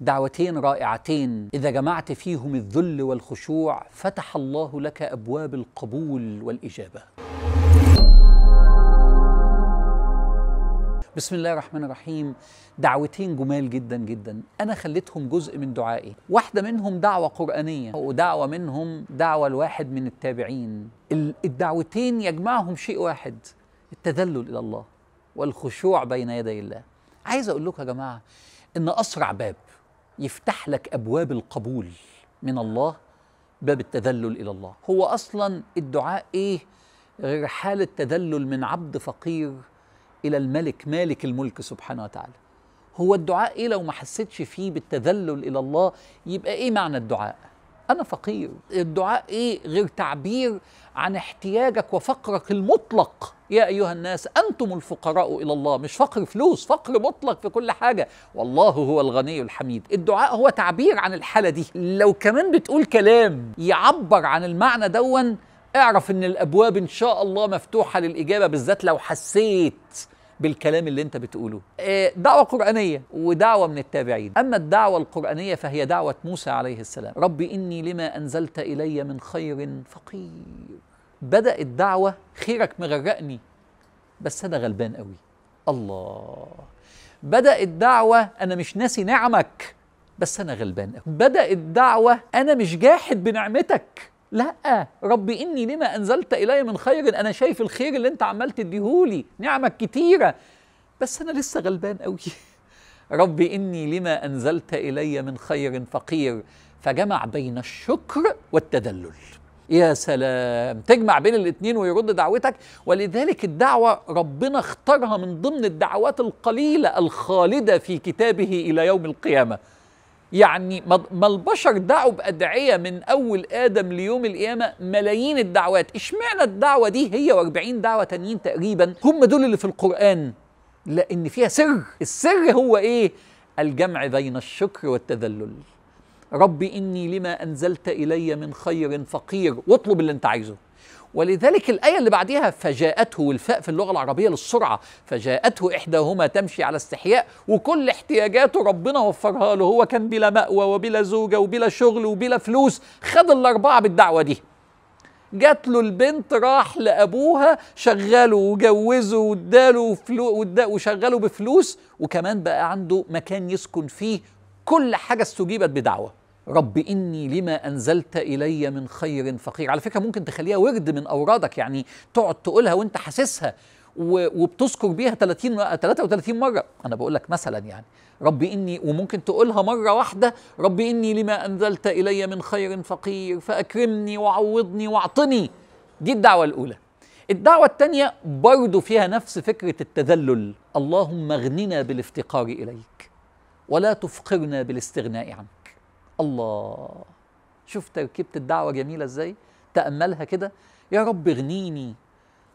دعوتين رائعتين اذا جمعت فيهم الذل والخشوع فتح الله لك ابواب القبول والاجابه بسم الله الرحمن الرحيم دعوتين جمال جدا جدا انا خليتهم جزء من دعائي واحده منهم دعوه قرانيه ودعوه منهم دعوه لواحد من التابعين الدعوتين يجمعهم شيء واحد التذلل الى الله والخشوع بين يدي الله عايز اقول لكم يا جماعه ان اسرع باب يفتح لك ابواب القبول من الله باب التذلل الى الله هو اصلا الدعاء ايه غير حاله تذلل من عبد فقير الى الملك مالك الملك سبحانه وتعالى هو الدعاء ايه لو ما حسيتش فيه بالتذلل الى الله يبقى ايه معنى الدعاء أنا فقير الدعاء إيه غير تعبير عن احتياجك وفقرك المطلق يا أيها الناس أنتم الفقراء إلى الله مش فقر فلوس فقر مطلق في كل حاجة والله هو الغني الحميد الدعاء هو تعبير عن الحالة دي لو كمان بتقول كلام يعبر عن المعنى دون اعرف ان الابواب ان شاء الله مفتوحه للاجابه بالذات لو حسيت بالكلام اللي انت بتقوله آه، دعوة قرآنية ودعوة من التابعين أما الدعوة القرآنية فهي دعوة موسى عليه السلام رب إني لما أنزلت إلي من خير فقير بدأ الدعوة خيرك مغرقني بس أنا غلبان قوي الله بدأ الدعوة أنا مش ناسي نعمك بس أنا غلبان قوي بدأ الدعوة أنا مش جاحد بنعمتك لا رب إني لما أنزلت إلي من خير أنا شايف الخير اللي أنت عمال تديهولي نعمك كتيرة بس أنا لسه غلبان قوي رب إني لما أنزلت إلي من خير فقير فجمع بين الشكر والتدلل يا سلام تجمع بين الاثنين ويرد دعوتك ولذلك الدعوة ربنا اختارها من ضمن الدعوات القليلة الخالدة في كتابه إلى يوم القيامة يعني ما البشر دعوا بأدعية من أول آدم ليوم القيامة ملايين الدعوات إشمعنى الدعوة دي هي واربعين دعوة تانيين تقريبا هم دول اللي في القرآن لأن فيها سر السر هو إيه؟ الجمع بين الشكر والتذلل ربي إني لما أنزلت إلي من خير فقير واطلب اللي أنت عايزه ولذلك الآية اللي بعديها فجاءته والفاء في اللغة العربية للسرعة فجاءته إحداهما تمشي على استحياء وكل احتياجاته ربنا وفرها له هو كان بلا مأوى وبلا زوجة وبلا شغل وبلا فلوس خد الأربعة بالدعوة دي جات له البنت راح لابوها شغله وجوزه واداله فلو وشغله بفلوس وكمان بقى عنده مكان يسكن فيه كل حاجه استجيبت بدعوه رب إني لما أنزلت إلي من خير فقير على فكرة ممكن تخليها ورد من أورادك يعني تقعد تقولها وأنت حاسسها وبتذكر بيها 30 33 مرة أنا بقول لك مثلا يعني رب إني وممكن تقولها مرة واحدة رب إني لما أنزلت إلي من خير فقير فأكرمني وعوضني واعطني دي الدعوة الأولى الدعوة الثانية برضو فيها نفس فكرة التذلل اللهم اغننا بالافتقار إليك ولا تفقرنا بالاستغناء عنك الله شوف تركيبة الدعوة جميلة ازاي تأملها كده يا رب اغنيني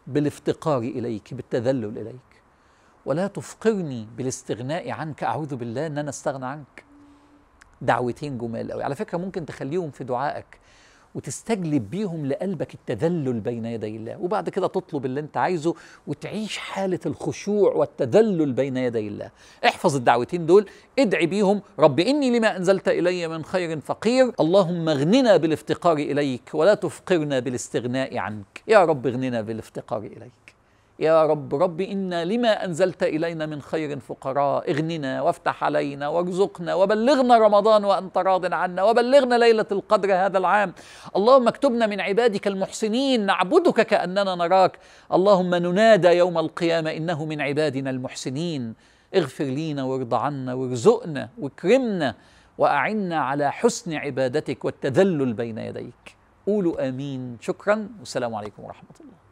بالافتقار إليك بالتذلل إليك ولا تفقرني بالاستغناء عنك أعوذ بالله إن أنا استغنى عنك دعوتين جمال قوي على فكرة ممكن تخليهم في دعائك وتستجلب بيهم لقلبك التذلل بين يدي الله وبعد كده تطلب اللي انت عايزه وتعيش حالة الخشوع والتذلل بين يدي الله احفظ الدعوتين دول ادعي بيهم رب إني لما أنزلت إلي من خير فقير اللهم اغننا بالافتقار إليك ولا تفقرنا بالاستغناء عنك يا رب اغننا بالافتقار إليك يا رب رب إنا لما أنزلت إلينا من خير فقراء اغننا وافتح علينا وارزقنا وبلغنا رمضان وأنت راض عنا وبلغنا ليلة القدر هذا العام اللهم اكتبنا من عبادك المحسنين نعبدك كأننا نراك اللهم ننادى يوم القيامة إنه من عبادنا المحسنين اغفر لينا وارض عنا وارزقنا واكرمنا وأعنا على حسن عبادتك والتذلل بين يديك قولوا آمين شكرا والسلام عليكم ورحمة الله